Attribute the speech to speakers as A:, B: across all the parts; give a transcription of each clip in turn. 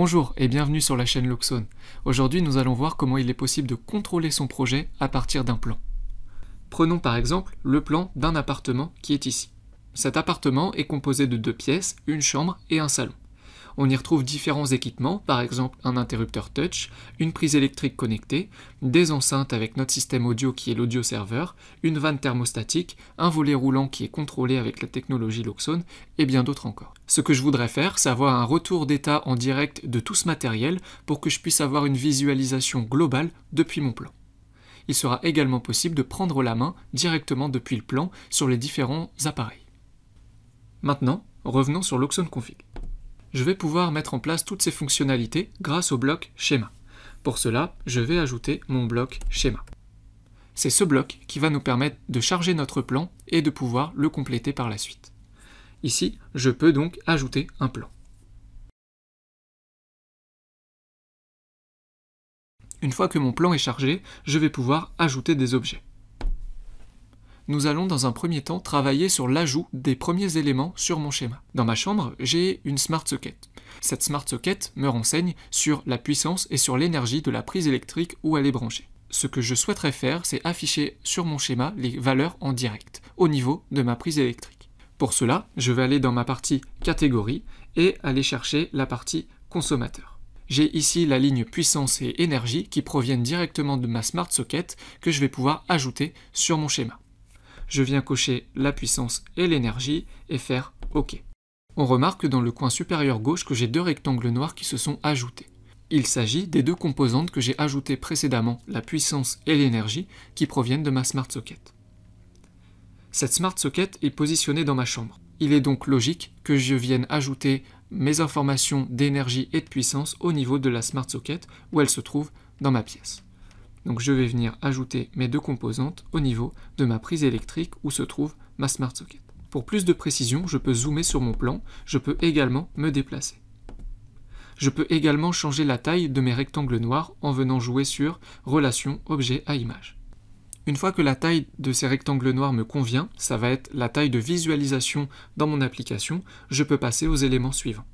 A: Bonjour et bienvenue sur la chaîne Luxone. Aujourd'hui nous allons voir comment il est possible de contrôler son projet à partir d'un plan. Prenons par exemple le plan d'un appartement qui est ici. Cet appartement est composé de deux pièces, une chambre et un salon on y retrouve différents équipements, par exemple un interrupteur touch, une prise électrique connectée, des enceintes avec notre système audio qui est l'audio serveur, une vanne thermostatique, un volet roulant qui est contrôlé avec la technologie Loxone et bien d'autres encore. Ce que je voudrais faire, c'est avoir un retour d'état en direct de tout ce matériel pour que je puisse avoir une visualisation globale depuis mon plan il sera également possible de prendre la main directement depuis le plan sur les différents appareils. Maintenant, revenons sur l'Oxone Config je vais pouvoir mettre en place toutes ces fonctionnalités grâce au bloc schéma. Pour cela, je vais ajouter mon bloc schéma. C'est ce bloc qui va nous permettre de charger notre plan et de pouvoir le compléter par la suite. Ici, je peux donc ajouter un plan. Une fois que mon plan est chargé, je vais pouvoir ajouter des objets nous allons dans un premier temps travailler sur l'ajout des premiers éléments sur mon schéma. Dans ma chambre, j'ai une smart socket. Cette smart socket me renseigne sur la puissance et sur l'énergie de la prise électrique où elle est branchée. Ce que je souhaiterais faire, c'est afficher sur mon schéma les valeurs en direct, au niveau de ma prise électrique. Pour cela, je vais aller dans ma partie catégorie et aller chercher la partie consommateur. J'ai ici la ligne puissance et énergie qui proviennent directement de ma smart socket que je vais pouvoir ajouter sur mon schéma je viens cocher la puissance et l'énergie et faire OK. On remarque dans le coin supérieur gauche que j'ai deux rectangles noirs qui se sont ajoutés. Il s'agit des deux composantes que j'ai ajoutées précédemment, la puissance et l'énergie, qui proviennent de ma Smart Socket. Cette Smart Socket est positionnée dans ma chambre. Il est donc logique que je vienne ajouter mes informations d'énergie et de puissance au niveau de la Smart Socket où elle se trouve dans ma pièce. Donc je vais venir ajouter mes deux composantes au niveau de ma prise électrique où se trouve ma Smart Socket. Pour plus de précision, je peux zoomer sur mon plan, je peux également me déplacer. Je peux également changer la taille de mes rectangles noirs en venant jouer sur Relation objet à image. Une fois que la taille de ces rectangles noirs me convient, ça va être la taille de visualisation dans mon application, je peux passer aux éléments suivants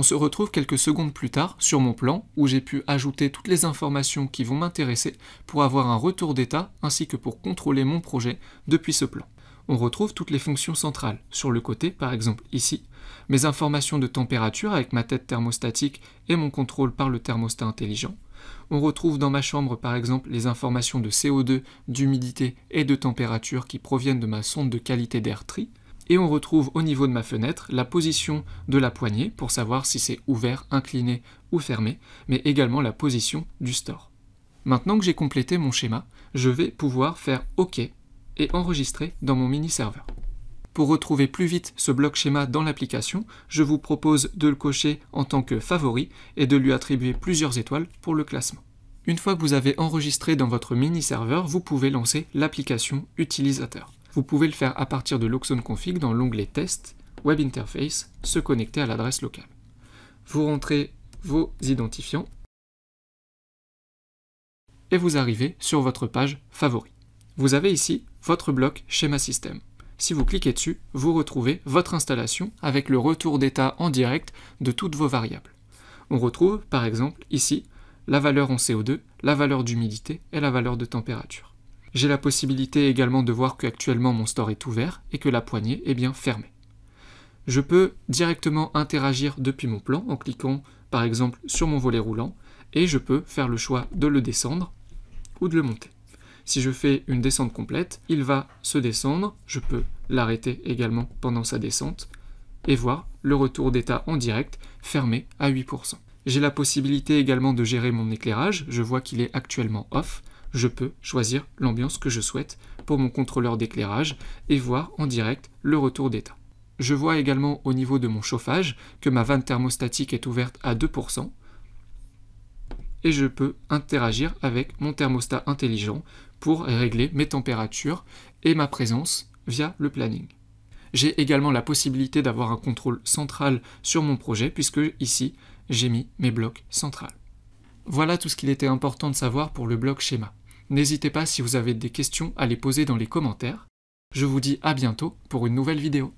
A: on se retrouve quelques secondes plus tard sur mon plan où j'ai pu ajouter toutes les informations qui vont m'intéresser pour avoir un retour d'état ainsi que pour contrôler mon projet depuis ce plan. On retrouve toutes les fonctions centrales, sur le côté par exemple ici, mes informations de température avec ma tête thermostatique et mon contrôle par le thermostat intelligent. On retrouve dans ma chambre par exemple les informations de CO2, d'humidité et de température qui proviennent de ma sonde de qualité d'air tri et on retrouve au niveau de ma fenêtre la position de la poignée pour savoir si c'est ouvert, incliné ou fermé, mais également la position du store. Maintenant que j'ai complété mon schéma, je vais pouvoir faire OK et enregistrer dans mon mini-serveur. Pour retrouver plus vite ce bloc schéma dans l'application, je vous propose de le cocher en tant que favori et de lui attribuer plusieurs étoiles pour le classement. Une fois que vous avez enregistré dans votre mini-serveur, vous pouvez lancer l'application utilisateur. Vous pouvez le faire à partir de l'Oxone Config dans l'onglet Test, Web Interface, se connecter à l'adresse locale. Vous rentrez vos identifiants et vous arrivez sur votre page favori. Vous avez ici votre bloc Schéma Système. Si vous cliquez dessus, vous retrouvez votre installation avec le retour d'état en direct de toutes vos variables. On retrouve, par exemple, ici, la valeur en CO2, la valeur d'humidité et la valeur de température. J'ai la possibilité également de voir qu'actuellement mon store est ouvert et que la poignée est bien fermée. Je peux directement interagir depuis mon plan en cliquant par exemple sur mon volet roulant et je peux faire le choix de le descendre ou de le monter. Si je fais une descente complète, il va se descendre, je peux l'arrêter également pendant sa descente et voir le retour d'état en direct fermé à 8%. J'ai la possibilité également de gérer mon éclairage, je vois qu'il est actuellement off, je peux choisir l'ambiance que je souhaite pour mon contrôleur d'éclairage et voir en direct le retour d'état. Je vois également au niveau de mon chauffage que ma vanne thermostatique est ouverte à 2% et je peux interagir avec mon thermostat intelligent pour régler mes températures et ma présence via le planning. J'ai également la possibilité d'avoir un contrôle central sur mon projet puisque ici j'ai mis mes blocs centrales. Voilà tout ce qu'il était important de savoir pour le bloc schéma. N'hésitez pas si vous avez des questions à les poser dans les commentaires. Je vous dis à bientôt pour une nouvelle vidéo.